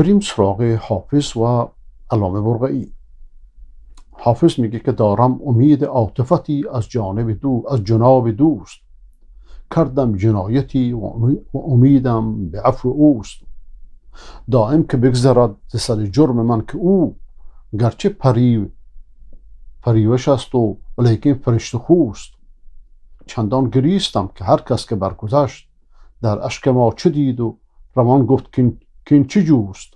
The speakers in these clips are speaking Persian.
بریم سراغ حافظ و علامه ای حافظ میگه که دارم امید عاطفتی از جانب دو از جناب دوست کردم جنایتی و امیدم به عفو اوست دائم که بگذرد سر جرم من که او گرچه پری پریوش است و لیکن فرشت خوست چندان گریستم که هر کس که برگذشت در اشک ما چه دید و روان گفت که که این چی جوست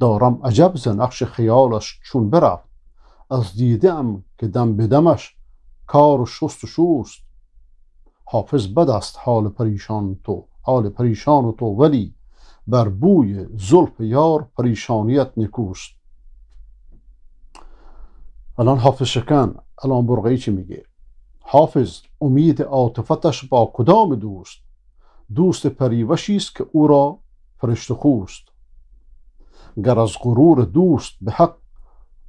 دارم عجب ز نقش خیالش چون برفت از دیده ام که دم به دمش کار و شست و شوست حافظ بد است حال پریشان تو حال پریشان تو ولی بر بوی زلف یار پریشانیت نکوست الان حافظ شکن الان برغی چی میگه حافظ امید عاطفتش با کدام دوست دوست پریوشی است که او را فرشت خوست گر از غرور دوست به حق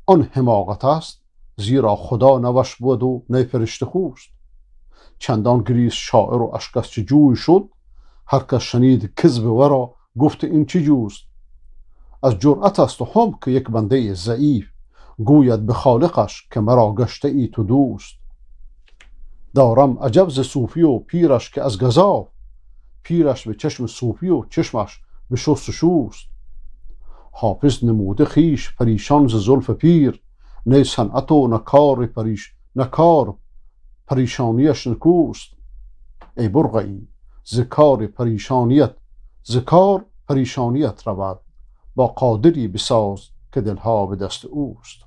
آن حماقت است زیرا خدا نوش بود و نه فرشت خوست چندان گریز شاعر و اشکس چه جوی شد هر کس شنید کذب ورا گفت این چه جوست از جرأت است و هم که یک بنده ضعیف گوید به خالقش که مرا گشته ای تو دوست دارم عجب ز صوفی و پیرش که از گذاف پیرش به چشم صوفی و چشمش به شست و شوست حافظ نموده خیش پریشان ز زلف پیر نه صنعت و نه کار پریش نه پریشانیش نکوست ای برغی ز پریشانیت ز کار پریشانیت رود با قادری بساز که دلها به دست اوست